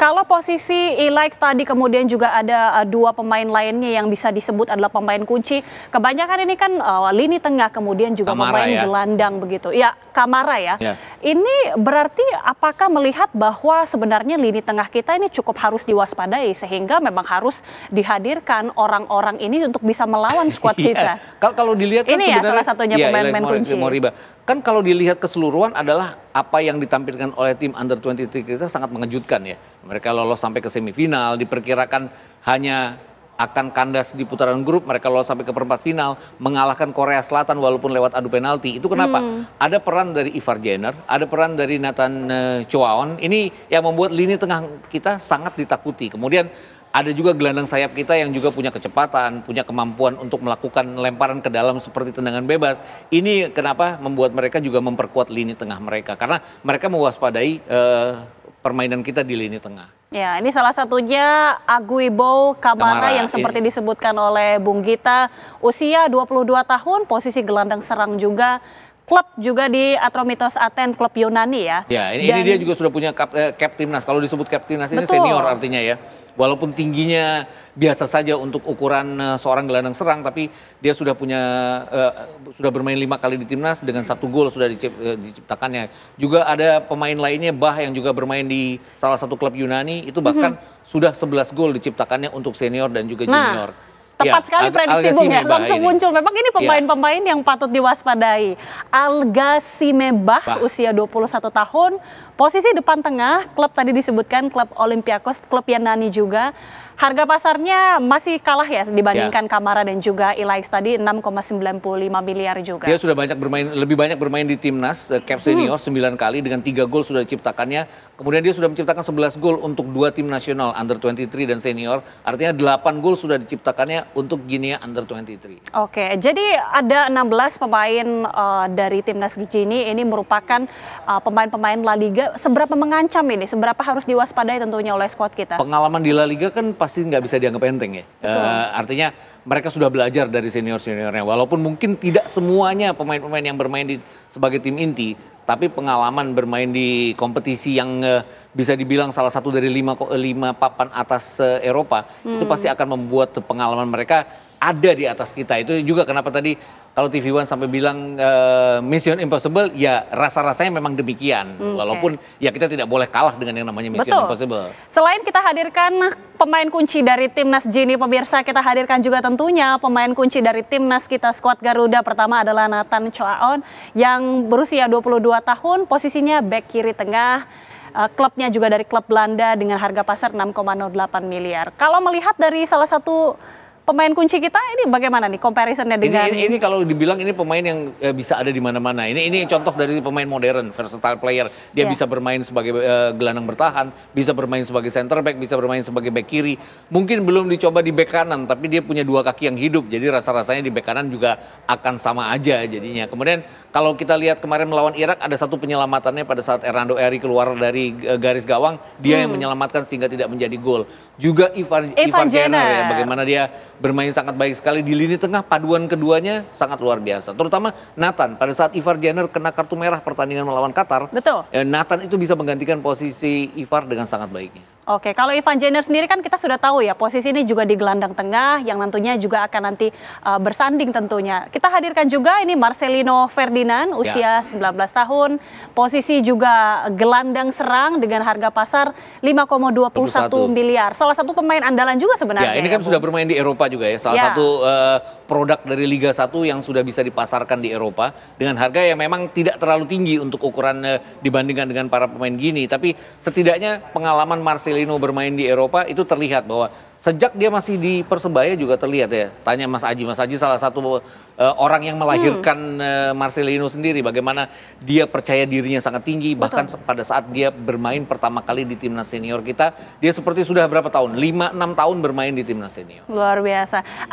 Kalau posisi Ilax tadi kemudian juga ada uh, dua pemain lainnya yang bisa disebut adalah pemain kunci. Kebanyakan ini kan uh, lini tengah kemudian juga Kamara pemain ya. gelandang begitu. Ya, Kamara ya. ya. Ini berarti apakah melihat bahwa sebenarnya lini tengah kita ini cukup harus diwaspadai sehingga memang harus dihadirkan orang-orang ini untuk bisa melawan skuad iya. kita. Kalau dilihat kan ini sebenarnya, ya salah satunya iya, pemain-pemain ya, kunci. Moriba kan kalau dilihat keseluruhan adalah apa yang ditampilkan oleh tim under 23 kita sangat mengejutkan ya. Mereka lolos sampai ke semifinal, diperkirakan hanya akan kandas di putaran grup, mereka lolos sampai ke perempat final, mengalahkan Korea Selatan walaupun lewat adu penalti. Itu kenapa? Hmm. Ada peran dari Ivar Jenner, ada peran dari Nathan eh, Chuaon Ini yang membuat lini tengah kita sangat ditakuti. Kemudian ada juga gelandang sayap kita yang juga punya kecepatan, punya kemampuan untuk melakukan lemparan ke dalam seperti tendangan bebas. Ini kenapa membuat mereka juga memperkuat lini tengah mereka karena mereka mewaspadai eh, permainan kita di lini tengah. Ya, ini salah satunya Aguibo Kamara, Kamara yang iya. seperti ini. disebutkan oleh Bung Gita, usia 22 tahun, posisi gelandang serang juga klub juga di Atromitos Aten, klub Yunani ya. Ya, ini, Dan, ini dia juga sudah punya cap, eh, cap timnas. Kalau disebut cap timnas ini betul. senior artinya ya. Walaupun tingginya biasa saja untuk ukuran eh, seorang gelandang serang, tapi dia sudah punya uh, sudah bermain lima kali di timnas dengan satu gol sudah dicip, uh, diciptakannya. Juga ada pemain lainnya Bah yang juga bermain di salah satu klub Yunani itu mhm. bahkan mm -hmm. sudah 11 gol diciptakannya untuk senior dan juga nah, junior. Nah tepat ya, sekali prediksi Bung ya. Langsung muncul. Memang ini iya. pemain-pemain yang patut diwaspadai. Alga Simebah usia 21 tahun Posisi depan tengah, klub tadi disebutkan klub Olympiakos, klub Yanani juga. Harga pasarnya masih kalah ya dibandingkan ya. Kamara dan juga Ilaix tadi 6,95 miliar juga. Dia sudah banyak bermain lebih banyak bermain di timnas eh, cap senior hmm. 9 kali dengan 3 gol sudah diciptakannya. Kemudian dia sudah menciptakan 11 gol untuk dua tim nasional under 23 dan senior. Artinya 8 gol sudah diciptakannya untuk Guinea under 23. Oke, jadi ada 16 pemain uh, dari timnas Gini ini merupakan eh, pemain-pemain uh, pemain -pemain La Liga seberapa mengancam ini, seberapa harus diwaspadai tentunya oleh squad kita? Pengalaman di La Liga kan pasti nggak bisa dianggap enteng ya. Eh, artinya mereka sudah belajar dari senior-seniornya. Walaupun mungkin tidak semuanya pemain-pemain yang bermain di sebagai tim inti, tapi pengalaman bermain di kompetisi yang uh, bisa dibilang salah satu dari lima, lima papan atas uh, Eropa, hmm. itu pasti akan membuat pengalaman mereka ada di atas kita. Itu juga kenapa tadi kalau TV One sampai bilang uh, Mission Impossible, ya rasa-rasanya memang demikian. Hmm, okay. Walaupun ya kita tidak boleh kalah dengan yang namanya Mission Betul. Impossible. Selain kita hadirkan pemain kunci dari timnas Gini, pemirsa kita hadirkan juga tentunya pemain kunci dari timnas kita skuad Garuda. Pertama adalah Nathan Choaon yang berusia 22 tahun, posisinya back kiri tengah eh, klubnya juga dari klub Belanda dengan harga pasar 6,08 miliar. Kalau melihat dari salah satu pemain kunci kita ini bagaimana nih comparisonnya dengan ini, ini, ini kalau dibilang ini pemain yang eh, bisa ada di mana-mana. Ini ini contoh dari pemain modern, versatile player. Dia yeah. bisa bermain sebagai uh, gelandang bertahan, bisa bermain sebagai center back, bisa bermain sebagai back kiri. Mungkin belum dicoba di back kanan, tapi dia punya dua kaki yang hidup. Jadi rasa-rasanya di back kanan juga akan sama aja jadinya. Kemudian kalau kita lihat kemarin melawan Irak ada satu penyelamatannya pada saat Hernando Eri keluar dari eh, garis gawang, dia hmm. yang menyelamatkan sehingga tidak menjadi gol. Juga Ivan Ivan, Ivan Jenner ya, bagaimana dia bermain sangat baik sekali di lini tengah, paduan keduanya sangat luar biasa. Terutama Nathan pada saat Ivan Jenner kena kartu merah pertandingan melawan Qatar. Betul. Eh, Nathan itu bisa menggantikan posisi Ivar dengan sangat baiknya. Oke, kalau Ivan Jenner sendiri kan kita sudah tahu ya posisi ini juga di gelandang tengah yang tentunya juga akan nanti uh, bersanding tentunya. Kita hadirkan juga ini Marcelino Ferdinand ya. usia ya. 19 tahun, posisi juga gelandang serang dengan harga pasar 5,21 miliar. Salah satu pemain andalan juga sebenarnya. Ya, ini ya, kan ya, sudah bermain di Eropa juga ya. Salah ya. satu uh, produk dari Liga 1 yang sudah bisa dipasarkan di Eropa dengan harga yang memang tidak terlalu tinggi untuk ukuran uh, dibandingkan dengan para pemain gini, tapi setidaknya pengalaman Marcelino Marcelino bermain di Eropa itu terlihat bahwa sejak dia masih di Persebaya juga terlihat ya. Tanya Mas Aji, Mas Aji salah satu uh, orang yang melahirkan hmm. uh, Marcelino sendiri bagaimana dia percaya dirinya sangat tinggi Betul. bahkan pada saat dia bermain pertama kali di timnas senior kita, dia seperti sudah berapa tahun? 5 6 tahun bermain di timnas senior. Luar biasa.